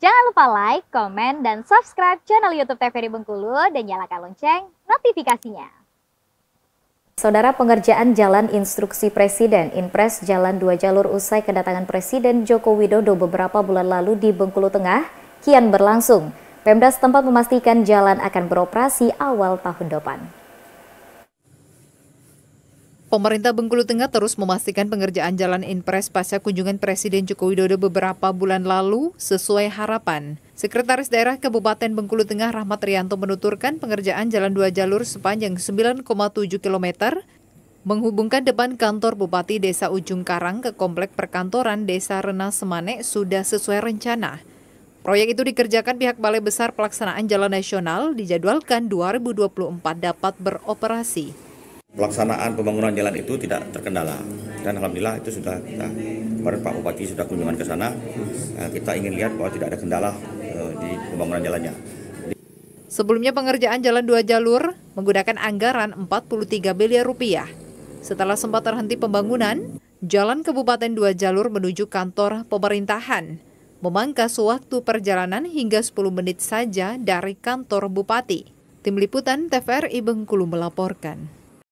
Jangan lupa like, komen, dan subscribe channel YouTube TVRI Bengkulu dan nyalakan lonceng notifikasinya. Saudara pengerjaan jalan instruksi Presiden Inpres Jalan Dua Jalur usai kedatangan Presiden Joko Widodo beberapa bulan lalu di Bengkulu Tengah kian berlangsung. Pemda setempat memastikan jalan akan beroperasi awal tahun depan. Pemerintah Bengkulu Tengah terus memastikan pengerjaan jalan impres pasca kunjungan Presiden Joko Widodo beberapa bulan lalu sesuai harapan. Sekretaris Daerah Kabupaten Bengkulu Tengah Rahmat Rianto menuturkan pengerjaan jalan dua jalur sepanjang 9,7 km menghubungkan depan kantor Bupati Desa Ujung Karang ke komplek perkantoran Desa Rena Semane sudah sesuai rencana. Proyek itu dikerjakan pihak Balai Besar Pelaksanaan Jalan Nasional dijadwalkan 2024 dapat beroperasi. Pelaksanaan pembangunan jalan itu tidak terkendala dan alhamdulillah itu sudah kita kemarin Pak Bupati sudah kunjungan ke sana. Eh, kita ingin lihat bahwa tidak ada kendala eh, di pembangunan jalannya. Sebelumnya pengerjaan jalan dua jalur menggunakan anggaran 43 miliar rupiah. Setelah sempat terhenti pembangunan, jalan kabupaten dua jalur menuju kantor pemerintahan memangkas waktu perjalanan hingga 10 menit saja dari kantor bupati. Tim Liputan TVRI Bengkulu melaporkan.